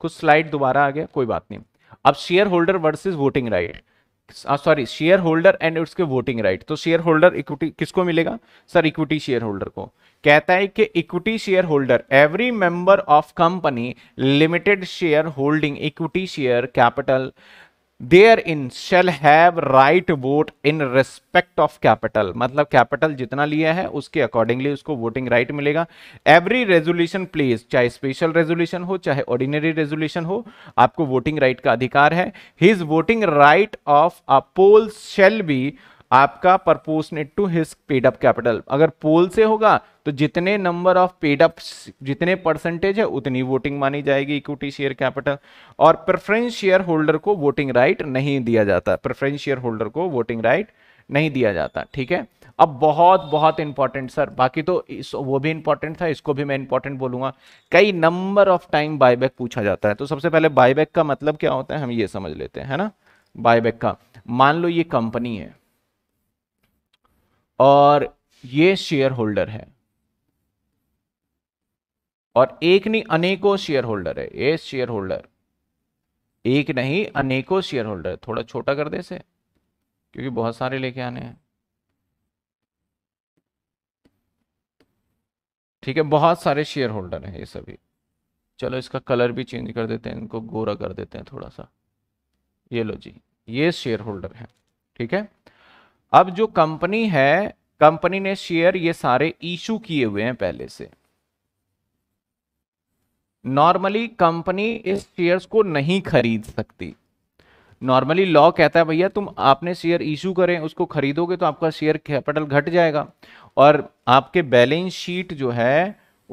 कुछ स्लाइड दोबारा आ गया कोई बात नहीं अब shareholder versus voting right sorry shareholder and उसके वोटिंग राइट तो शेयर होल्डर इक्विटी किसको मिलेगा सर इक्विटी शेयर होल्डर को कहता है कि equity shareholder every member of company limited shareholding equity share capital therein shall have right vote in respect of capital मतलब capital जितना लिया है उसके अकॉर्डिंगली उसको वोटिंग राइट right मिलेगा एवरी रेजोल्यूशन प्लेस चाहे special resolution हो चाहे ऑर्डिनरी रेजोल्यूशन हो आपको वोटिंग राइट right का अधिकार है his voting right of a poll shall be आपका proportionate to his paid up capital अगर पोल से होगा तो जितने नंबर ऑफ पेडअप जितने परसेंटेज है उतनी वोटिंग मानी जाएगी इक्विटी शेयर कैपिटल और प्रेफरेंस शेयर होल्डर को वोटिंग राइट नहीं दिया जाता प्रेफरेंस शेयर होल्डर को वोटिंग राइट नहीं दिया जाता ठीक है अब बहुत बहुत इंपॉर्टेंट सर बाकी तो इस वो भी इंपॉर्टेंट था इसको भी मैं इंपॉर्टेंट बोलूंगा कई नंबर ऑफ टाइम बायबैक पूछा जाता है तो सबसे पहले बायबैक का मतलब क्या होता है हम ये समझ लेते हैं है ना बायबैक का मान लो ये कंपनी है और ये शेयर होल्डर है और एक नहीं अनेकों शेयर होल्डर है ये शेयर होल्डर एक नहीं अनेकों शेयर होल्डर थोड़ा छोटा कर दे से क्योंकि बहुत सारे लेके आने हैं ठीक है बहुत सारे शेयर होल्डर हैं ये सभी चलो इसका कलर भी चेंज कर देते हैं इनको गोरा कर देते हैं थोड़ा सा ये लो जी ये शेयर होल्डर है ठीक है अब जो कंपनी है कंपनी ने शेयर ये सारे इशू किए हुए हैं पहले से नॉर्मली कंपनी इस शेयर्स को नहीं खरीद सकती नॉर्मली लॉ कहता है भैया तुम आपने शेयर इशू करें उसको खरीदोगे तो आपका शेयर कैपिटल घट जाएगा और आपके बैलेंस शीट जो है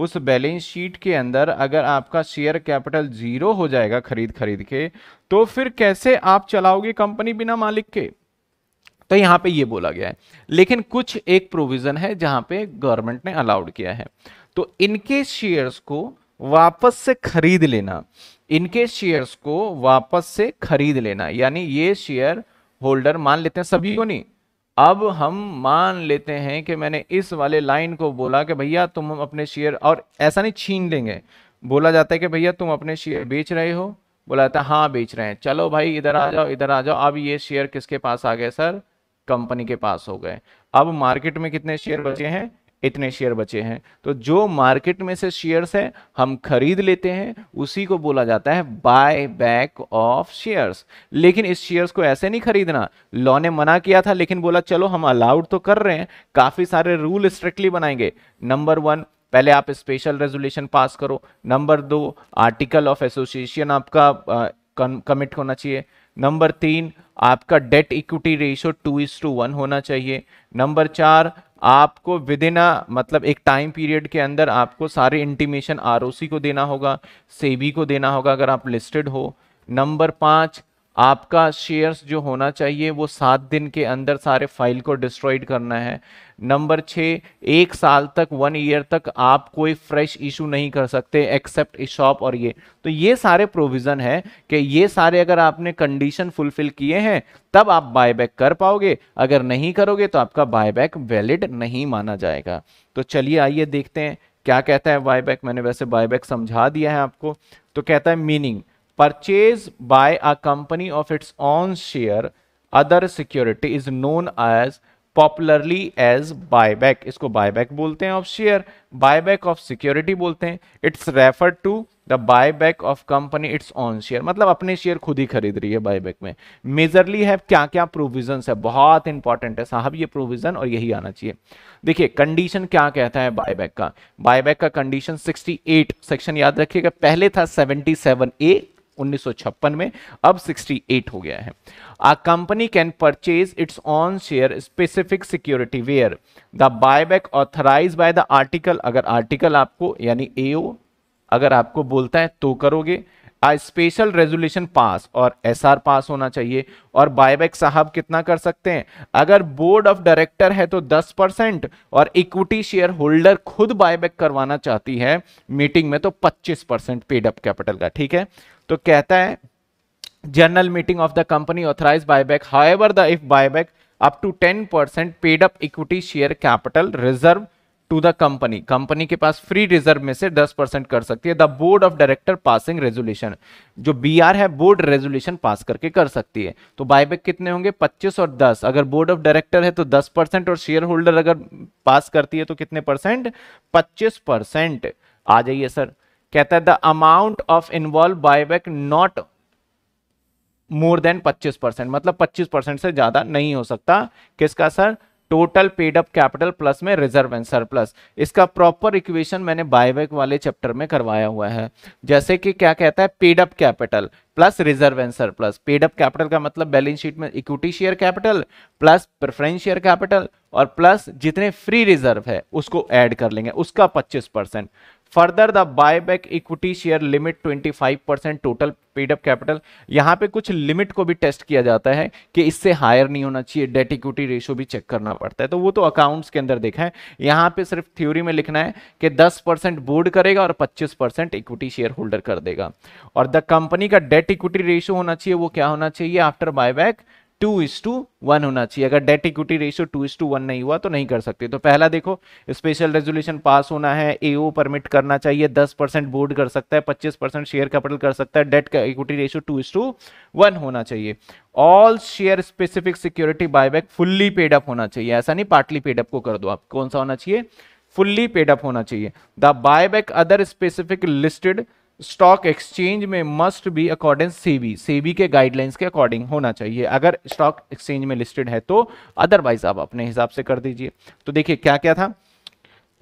उस बैलेंस शीट के अंदर अगर आपका शेयर कैपिटल जीरो हो जाएगा खरीद खरीद के तो फिर कैसे आप चलाओगे कंपनी बिना मालिक के तो यहाँ पे ये बोला गया है लेकिन कुछ एक प्रोविजन है जहाँ पे गवर्नमेंट ने अलाउड किया है तो इनके शेयर्स को वापस से खरीद लेना इनके शेयर्स को वापस से खरीद लेना यानी ये शेयर होल्डर मान लेते हैं सभी को नहीं अब हम मान लेते हैं कि मैंने इस वाले लाइन को बोला कि भैया तुम अपने शेयर और ऐसा नहीं छीन लेंगे बोला जाता है कि भैया तुम अपने शेयर बेच रहे हो बोला जाता है हाँ बेच रहे हैं चलो भाई इधर आ जाओ इधर आ जाओ अब ये शेयर किसके पास आ गए सर कंपनी के पास हो गए अब मार्केट में कितने शेयर बचे हैं इतने शेयर बचे हैं तो जो मार्केट में से शेयर्स है हम खरीद लेते हैं उसी को बोला जाता है बाय बैक ऑफ शेयर्स लेकिन इस शेयर्स को ऐसे नहीं खरीदना लॉ ने मना किया था लेकिन बोला चलो हम अलाउड तो कर रहे हैं काफ़ी सारे रूल स्ट्रिक्टली बनाएंगे नंबर वन पहले आप स्पेशल रेजोल्यूशन पास करो नंबर दो आर्टिकल ऑफ एसोसिएशन आपका कमिट होना चाहिए नंबर तीन आपका debt equity ratio two is to one होना चाहिए नंबर चार आपको विद इन मतलब एक टाइम पीरियड के अंदर आपको सारे इंटीमेशन आरओसी को देना होगा सेबी को देना होगा अगर आप लिस्टेड हो नंबर पाँच आपका शेयर्स जो होना चाहिए वो सात दिन के अंदर सारे फाइल को डिस्ट्रॉयड करना है नंबर छः एक साल तक वन ईयर तक आप कोई फ्रेश इशू नहीं कर सकते एक्सेप्ट शॉप और ये तो ये सारे प्रोविज़न है कि ये सारे अगर आपने कंडीशन फुलफिल किए हैं तब आप बायबैक कर पाओगे अगर नहीं करोगे तो आपका बायबैक वैलिड नहीं माना जाएगा तो चलिए आइए देखते हैं क्या कहता है बायबैक मैंने वैसे बायबैक समझा दिया है आपको तो कहता है meaning purchase by a company of its own share other security is known as popularly as buyback इसको बायबैक बोलते हैं of share buyback of security बोलते हैं its refer to the buyback of company its own share मतलब अपने share खुद ही खरीद रही है बायबैक में मेजरली है क्या क्या प्रोविजन है बहुत इंपॉर्टेंट है साहब ये प्रोविजन और यही आना चाहिए देखिए कंडीशन क्या कहता है बायबैक का बायबैक का कंडीशन 68 सेक्शन याद रखिएगा पहले था 77 ए 1956 में अब 68 हो गया है आ company can purchase its own share specific security where the buyback authorise by the article अगर आर्टिकल आपको यानी एओ अगर आपको बोलता है तो करोगे स्पेशल रेजोल्यूशन पास और एसआर पास होना चाहिए और बायबैक साहब कितना कर सकते हैं अगर बोर्ड ऑफ डायरेक्टर है तो 10 परसेंट और इक्विटी शेयर होल्डर खुद बायबैक करवाना चाहती है मीटिंग में तो 25 परसेंट पेड अप कैपिटल का ठीक है तो कहता है general meeting of the company authorise buyback however the if buyback up ten percent paid up equity share capital reserve to the company company के पास फ्री रिजर्व में से 10 परसेंट कर सकती है the board of director passing resolution जो B है board resolution pass करके कर सकती है तो बायबैक कितने होंगे 25 और 10 अगर बोर्ड ऑफ डायरेक्टर है तो 10 परसेंट और शेयर होल्डर अगर पास करती है तो कितने परसेंट पच्चीस परसेंट आ जाइए सर कहता है the amount of involve buyback not more than पच्चीस परसेंट मतलब पच्चीस परसेंट से ज्यादा नहीं हो सकता किसका sir total paid up capital plus में रिजर्व एंड सरप्लस इसका प्रॉपर इक्वेशन मैंने बायबैक वाले चैप्टर में करवाया हुआ है जैसे कि क्या कहता है paid up capital plus reserve and surplus paid up capital का मतलब बैलेंस शीट में equity share capital plus preference share capital और प्लस जितने फ्री रिजर्व है उसको ऐड कर लेंगे उसका 25 percent further the buyback equity share limit 25 percent total paid up capital यहाँ पे कुछ लिमिट को भी टेस्ट किया जाता है कि इससे हायर नहीं होना चाहिए डेट इक्विटी रेशो भी चेक करना पड़ता है तो वो तो अकाउंट्स के अंदर देखा है यहाँ पे सिर्फ थ्योरी में लिखना है कि 10 परसेंट बोर्ड करेगा और 25 परसेंट इक्विटी शेयर होल्डर कर देगा और द कंपनी का डेट इक्विटी रेशो होना चाहिए वो क्या होना चाहिए after buyback two is to one होना चाहिए अगर debt equity ratio two is to one नहीं हुआ तो नहीं कर सकते तो पहला देखो स्पेशल रेजोल्यूशन पास होना है एओ परमिट करना चाहिए दस परसेंट बोर्ड कर सकता है पच्चीस परसेंट शेयर कैपिटल कर सकता है debt equity ratio two is to one होना चाहिए all share specific security buyback fully paid up होना चाहिए ऐसा नहीं पार्टली पेडअप को कर दो आप कौन सा होना चाहिए फुल्ली पेडअप होना चाहिए the buyback other specific listed stock exchange में must be according SEBI SEBI के गाइडलाइंस के अकॉर्डिंग होना चाहिए अगर स्टॉक एक्सचेंज में लिस्टेड है तो अदरवाइज आप अपने हिसाब से कर दीजिए तो देखिए क्या क्या था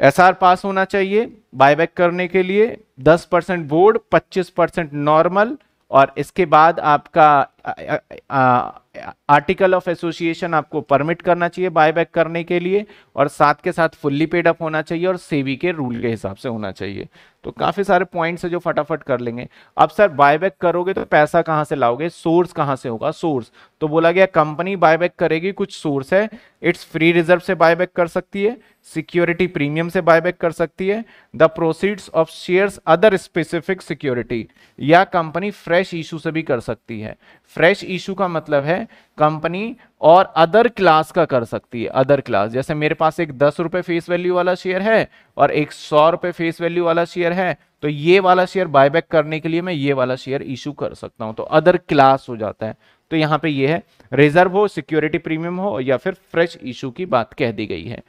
एस पास होना चाहिए बायबैक करने के लिए 10 परसेंट बोर्ड 25 परसेंट नॉर्मल और इसके बाद आपका आर्टिकल ऑफ एसोसिएशन आपको परमिट करना चाहिए बायबैक करने के लिए और साथ के साथ फुल्ली पेड अप होना चाहिए और सेवी के रूल के हिसाब से होना चाहिए तो काफ़ी सारे पॉइंट्स है जो फटाफट कर लेंगे अब सर बायबैक करोगे तो पैसा कहाँ से लाओगे सोर्स कहाँ से होगा सोर्स तो बोला गया कंपनी बायबैक करेगी कुछ सोर्स है इट्स फ्री रिजर्व से बायबैक कर सकती है सिक्योरिटी प्रीमियम से बायबैक कर सकती है the proceeds of shares other specific security या कंपनी फ्रेश इशू से भी कर सकती है फ्रेश इशू का मतलब है कंपनी और अदर क्लास का कर सकती है अदर क्लास जैसे मेरे पास एक दस रुपए फेस वैल्यू वाला शेयर है और एक सौ रुपए फेस वैल्यू वाला शेयर है तो ये वाला शेयर बायबैक करने के लिए मैं ये वाला शेयर इशू कर सकता हूँ तो अदर क्लास हो जाता है तो यहां पे ये है रिजर्व हो सिक्योरिटी प्रीमियम हो या फिर फ्रेश इशू की बात कह दी गई है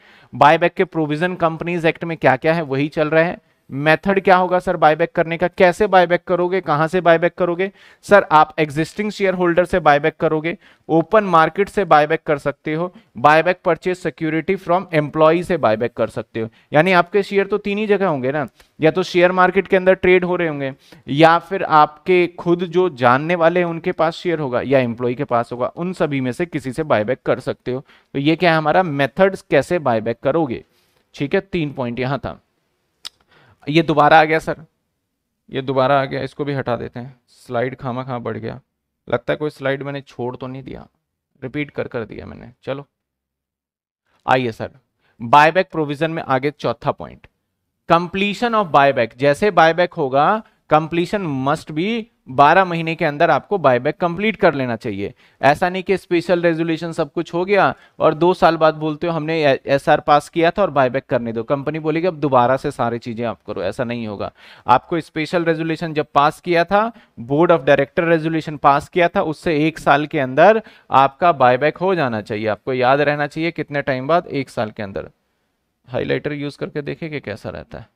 बायबैक के प्रोविजन कंपनीज एक्ट में क्या क्या है वही चल रहा है मेथड क्या होगा सर बायबैक करने का कैसे बायबैक करोगे कहां से बायबैक करोगे सर आप एग्जिस्टिंग शेयर होल्डर से बायबैक करोगे ओपन मार्केट से बायबैक कर सकते हो buyback purchase security from employ से बायबैक कर सकते हो यानी आपके शेयर तो तीन ही जगह होंगे ना या तो शेयर मार्केट के अंदर ट्रेड हो रहे होंगे या फिर आपके खुद जो जानने वाले हैं उनके पास शेयर होगा या एम्प्लॉय के पास होगा उन सभी में से किसी से बायबैक कर सकते हो तो ये क्या है हमारा मेथड कैसे बायबैक करोगे ठीक है तीन पॉइंट यहां था ये दोबारा आ गया सर ये दोबारा आ गया इसको भी हटा देते हैं स्लाइड खामा खा बढ़ गया लगता है कोई स्लाइड मैंने छोड़ तो नहीं दिया रिपीट कर कर दिया मैंने चलो आइए सर बायबैक प्रोविजन में आगे चौथा पॉइंट कंप्लीशन ऑफ बायबैक जैसे बायबैक होगा कंप्लीशन मस्ट भी 12 महीने के अंदर आपको बायबैक कंप्लीट कर लेना चाहिए ऐसा नहीं कि स्पेशल रेजोल्यूशन सब कुछ हो गया और दो साल बाद बोलते हो हमने एसआर पास किया था और बायबैक करने दो कंपनी बोलेगी अब दोबारा से सारी चीज़ें आप करो ऐसा नहीं होगा आपको स्पेशल रेजोल्यूशन जब पास किया था बोर्ड ऑफ डायरेक्टर रेजोल्यूशन पास किया था उससे एक साल के अंदर आपका बायबैक हो जाना चाहिए आपको याद रहना चाहिए कितने टाइम बाद एक साल के अंदर हाईलाइटर यूज़ करके देखे कि कैसा रहता है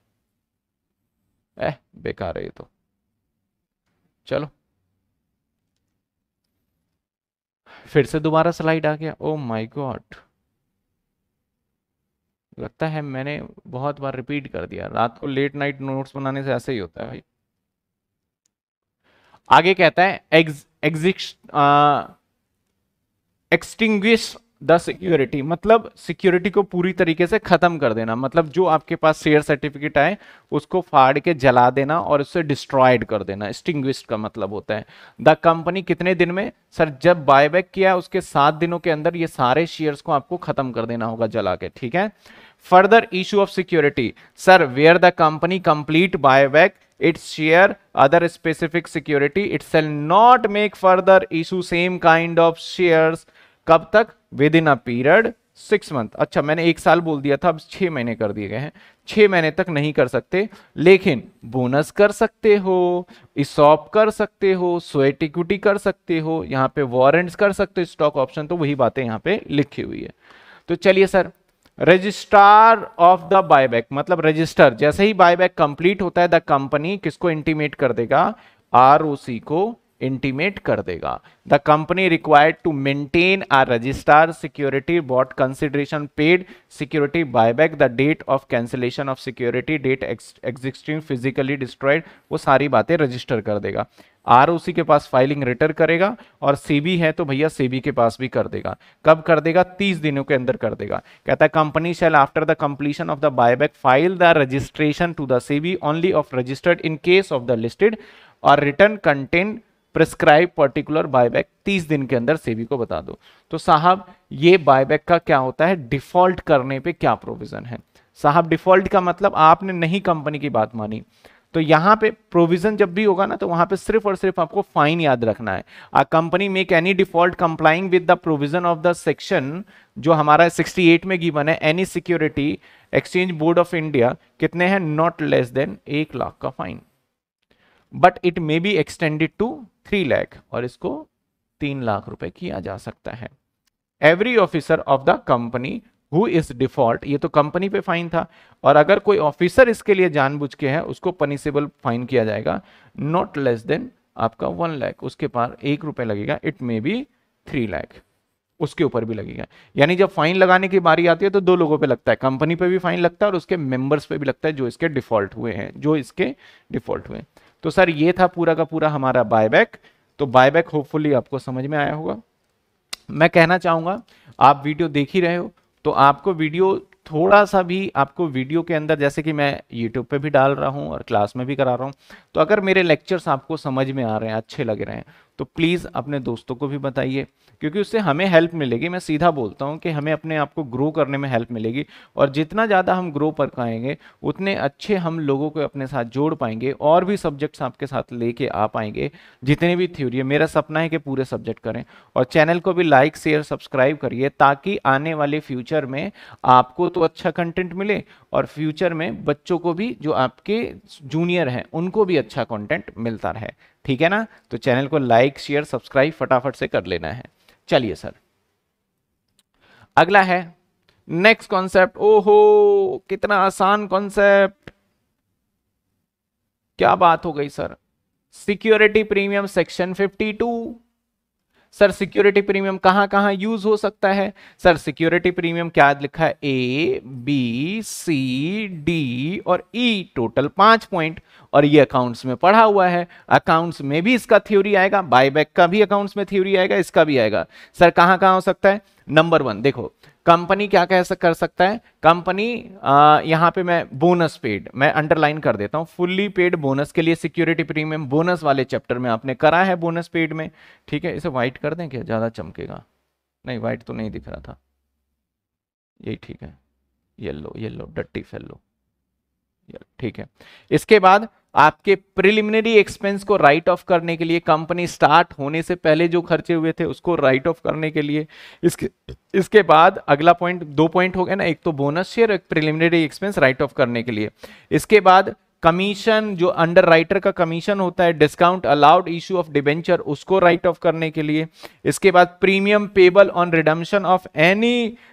ए बेकार है ये तो चलो फिर से दोबारा स्लाइड आ गया ओ माय गॉड लगता है मैंने बहुत बार रिपीट कर दिया रात को लेट नाइट नोट्स बनाने से ऐसे ही होता है भाई आगे कहता है एग्ज एग्जिस्ट एक्सटिंग्विश द सिक्योरिटी मतलब सिक्योरिटी को पूरी तरीके से खत्म कर देना मतलब जो आपके पास शेयर सर्टिफिकेट आए उसको फाड़ के जला देना और उससे डिस्ट्रॉयड कर देना स्टिंग्विस्ट का मतलब होता है द कंपनी कितने दिन में सर जब बायबैक किया उसके सात दिनों के अंदर ये सारे शेयर्स को आपको खत्म कर देना होगा जला के ठीक है further issue of security sir where the company complete buyback its share other specific security its shall not make further issue same kind of shares कब तक within a period six month अच्छा मैंने एक साल बोल दिया था अब छह महीने कर दिए गए हैं छह महीने तक नहीं कर सकते लेकिन बोनस कर सकते हो इसॉप कर सकते हो स्वेट इक्विटी कर सकते हो यहाँ पे वॉरेंट्स कर सकते हो स्टॉक ऑप्शन तो वही बातें यहाँ पे लिखी हुई है तो चलिए sir registrar of the buyback मतलब रजिस्टर जैसे ही बायबैक कंप्लीट होता है द कंपनी किसको इंटीमेट कर देगा आर को इंटीमेट कर देगा the company required to maintain a register security bought consideration paid security buyback the date of cancellation of security date existing physically destroyed वो सारी बातें रजिस्टर कर देगा आर उसी के पास फाइलिंग रिटर करेगा और सीबी है तो भैया सेबी के पास भी कर देगा कब कर देगा तीस दिनों के अंदर कर देगा कहता है company shall after the completion of the buyback file the registration to the SEBI only of registered in case of the listed और return content prescribe particular buyback 30 दिन के अंदर सेबी को बता दो तो साहब ये बायबैक का क्या होता है डिफॉल्ट करने पे क्या प्रोविजन है साहब डिफॉल्ट का मतलब आपने नहीं कंपनी की बात मानी तो यहाँ पे प्रोविजन जब भी होगा ना तो वहाँ पे सिर्फ और सिर्फ आपको फाइन याद रखना है आ company make any default complying with the provision of the section जो हमारा 68 में गिवन है any security exchange board of India कितने हैं नॉट लेस देन एक लाख का fine but it may be extended to three lakh और इसको तीन लाख रुपए किया जा सकता है every officer of the company who is default ये तो कंपनी पे फाइन था और अगर कोई ऑफिसर इसके लिए जानबूझ के है उसको पनिसेबल फाइन किया जाएगा नॉट लेस देन आपका वन लैख उसके पार एक रुपए लगेगा it may be three lakh उसके ऊपर भी लगेगा यानी जब फाइन लगाने की बारी आती है तो दो लोगों पे लगता है कंपनी पे भी फाइन लगता है और उसके मेंबर्स पे भी लगता है जो इसके डिफॉल्ट हुए हैं जो इसके डिफॉल्ट हुए हैं तो सर ये था पूरा का पूरा हमारा बायबैक तो बायबैक होपफुली आपको समझ में आया होगा मैं कहना चाहूँगा आप वीडियो देख ही रहे हो तो आपको वीडियो थोड़ा सा भी आपको वीडियो के अंदर जैसे कि मैं यूट्यूब पे भी डाल रहा हूँ और क्लास में भी करा रहा हूँ तो अगर मेरे लेक्चर्स आपको समझ में आ रहे हैं अच्छे लग रहे हैं तो प्लीज़ अपने दोस्तों को भी बताइए क्योंकि उससे हमें हेल्प मिलेगी मैं सीधा बोलता हूँ कि हमें अपने आप को ग्रो करने में हेल्प मिलेगी और जितना ज़्यादा हम ग्रो कर पाएंगे उतने अच्छे हम लोगों को अपने साथ जोड़ पाएंगे और भी सब्जेक्ट्स आपके साथ लेके आ पाएंगे जितने भी थ्योरी है मेरा सपना है कि पूरे सब्जेक्ट करें और चैनल को भी लाइक शेयर सब्सक्राइब करिए ताकि आने वाले फ्यूचर में आपको तो अच्छा कंटेंट मिले और फ्यूचर में बच्चों को भी जो आपके जूनियर हैं उनको भी अच्छा कंटेंट मिलता रहे ठीक है ना तो चैनल को लाइक लाइक शेयर सब्सक्राइब फटाफट से कर लेना है चलिए सर अगला है नेक्स्ट कॉन्सेप्ट ओहो कितना आसान कॉन्सेप्ट क्या बात हो गई sir security premium section 52 sir security premium कहाँ कहाँ यूज हो सकता है सर सिक्योरिटी प्रीमियम क्या लिखा है ए बी सी डी और ई e, टोटल पांच पॉइंट और ये अकाउंट्स में पढ़ा हुआ है अकाउंट्स में भी इसका थ्योरी आएगा बायबैक का भी अकाउंट्स में थ्योरी आएगा इसका भी आएगा सर कहाँ कहाँ हो सकता है नंबर वन देखो कंपनी क्या कह सक, कर सकता है कंपनी यहां पे मैं बोनस पेड मैं अंडरलाइन कर देता हूं फुल्ली पेड बोनस के लिए सिक्योरिटी प्रीमियम बोनस वाले चैप्टर में आपने करा है बोनस पेड में ठीक है इसे व्हाइट कर दें क्या ज़्यादा चमकेगा नहीं व्हाइट तो नहीं दिख रहा था यही ठीक है येल्लो येल्लो डट्टी फेल्लो ठीक है इसके बाद आपके प्रिलिमिनरी एक्सपेंस को राइट ऑफ करने के लिए कंपनी स्टार्ट होने से पहले जो खर्चे हुए थे उसको राइट ऑफ करने के लिए इसके इसके बाद अगला पॉइंट दो पॉइंट हो गया ना एक तो बोनस शेयर एक प्रिलिमिनरी एक्सपेंस राइट ऑफ करने के लिए इसके बाद कमीशन जो अंडर राइटर का कमीशन होता है discount allowed issue of debenture उसको राइट ऑफ करने के लिए इसके बाद premium payable on redemption of any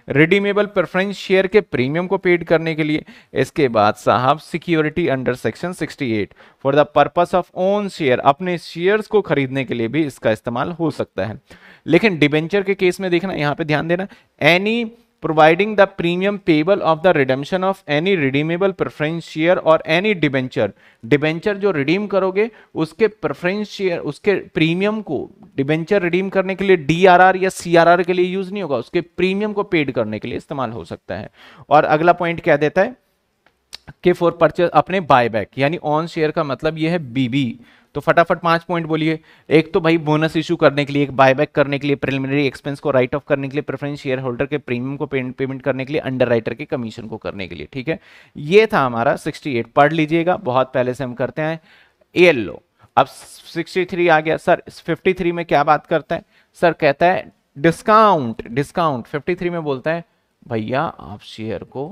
redeemable preference share के प्रीमियम को पेड करने के लिए इसके बाद साहब security under section 68 for the purpose of own share अपने शेयर्स को खरीदने के लिए भी इसका इस्तेमाल हो सकता है लेकिन डिबेंचर के केस में देखना यहाँ पे ध्यान देना any providing the premium payable of the redemption of any redeemable preference share or any debenture debenture जो redeem करोगे उसके preference share उसके premium को debenture redeem करने के लिए DRR या CRR के लिए use नहीं होगा उसके premium को paid करने के लिए इस्तेमाल हो सकता है और अगला point क्या देता है के फॉर परचेज अपने बायबैक यानी ऑन शेयर का मतलब यह है बीबी तो फटाफट पांच पॉइंट बोलिए एक तो भाई बोनस इशू करने के लिए एक बायबैक करने के लिए प्रिलिमिनरी एक्सपेंस को राइट ऑफ करने के लिए प्रेफरेंस शेयर होल्डर के प्रीमियम को पेमेंट करने के लिए अंडर के कमीशन को करने के लिए ठीक है ये था हमारा सिक्सटी एट पढ़ लीजिएगा बहुत पहले से हम करते हैं एल लो अब सिक्सटी आ गया सर फिफ्टी में क्या बात करते हैं सर कहता है डिस्काउंट डिस्काउंट 53 में बोलता है भैया आप शेयर को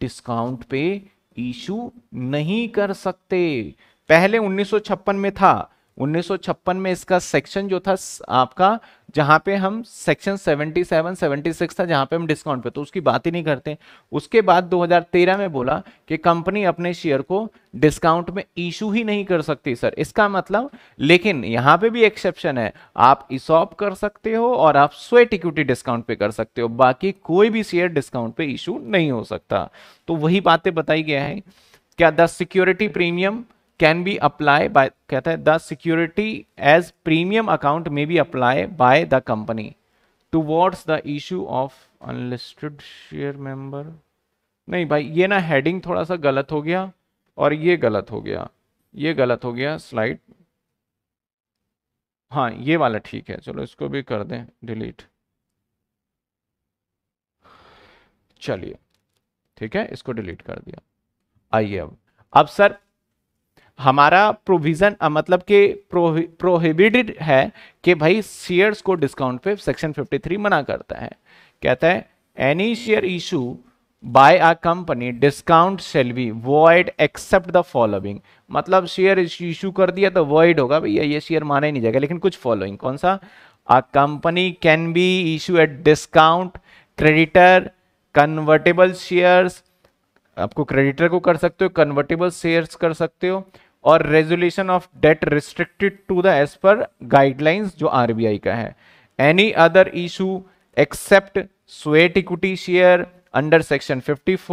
डिस्काउंट पे इशू नहीं कर सकते पहले 1956 में था 1956 में इसका सेक्शन जो था आपका जहां पे हम सेक्शन 77 76 था जहां पे हम डिस्काउंट पे तो उसकी बात ही नहीं करते उसके बाद 2013 में बोला कि कंपनी अपने शेयर को डिस्काउंट में इशू ही नहीं कर सकती सर इसका मतलब लेकिन यहां पे भी एक्सेप्शन है आप इसॉप कर सकते हो और आप स्वेट इक्विटी डिस्काउंट पे कर सकते हो बाकी कोई भी शेयर डिस्काउंट पे इशू नहीं हो सकता तो वही बातें बताई गया है क्या the security premium can be apply by कहता है the security as premium account may be apply by the company to towards the issue of unlisted share member नहीं भाई ये ना हेडिंग थोड़ा सा गलत हो गया और ये गलत हो गया ये गलत हो गया स्लाइड हाँ ये वाला ठीक है चलो इसको भी कर दें डिलीट चलिए ठीक है इसको डिलीट कर दिया आइए अब अब सर हमारा प्रोविजन मतलब कि प्रोहिबिटेड है कि भाई शेयर्स को डिस्काउंट पे सेक्शन 53 मना करता है कहता है any share issue by a company discount shall be void except the following मतलब शेयर इशू कर दिया तो वॉइड होगा भैया ये शेयर माना ही नहीं जाएगा लेकिन कुछ फॉलोइंग कौन सा a company can be issue at discount creditor convertible shares आपको क्रेडिटर को कर सकते हो कन्वर्टेबल शेयर्स कर सकते हो और resolution of debt restricted to the as per guidelines जो आरबीआई का है any other issue except sweat equity share under section 54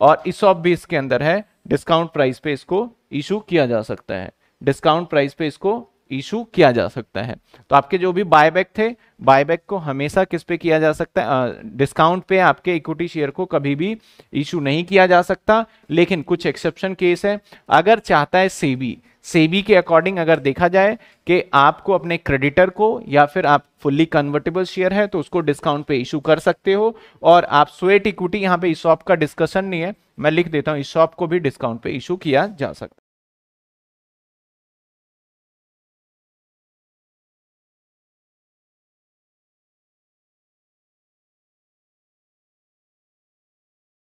और ऑफ भी इसके अंदर है डिस्काउंट प्राइस पे इसको इशू किया जा सकता है डिस्काउंट प्राइस पे इसको इशू किया जा सकता है तो आपके जो भी बायबैक थे बायबैक को हमेशा किस पे किया जा सकता है डिस्काउंट पे आपके इक्विटी शेयर को कभी भी इशू नहीं किया जा सकता लेकिन कुछ एक्सेप्शन केस है अगर चाहता है सेबी सेबी के अकॉर्डिंग अगर देखा जाए कि आपको अपने क्रेडिटर को या फिर आप फुल्ली कन्वर्टेबल शेयर है तो उसको डिस्काउंट पे इशू कर सकते हो और आप स्वेट इक्विटी यहाँ पे शॉप का डिस्कशन नहीं है मैं लिख देता हूँ शॉप को भी डिस्काउंट पे इशू किया जा सकता है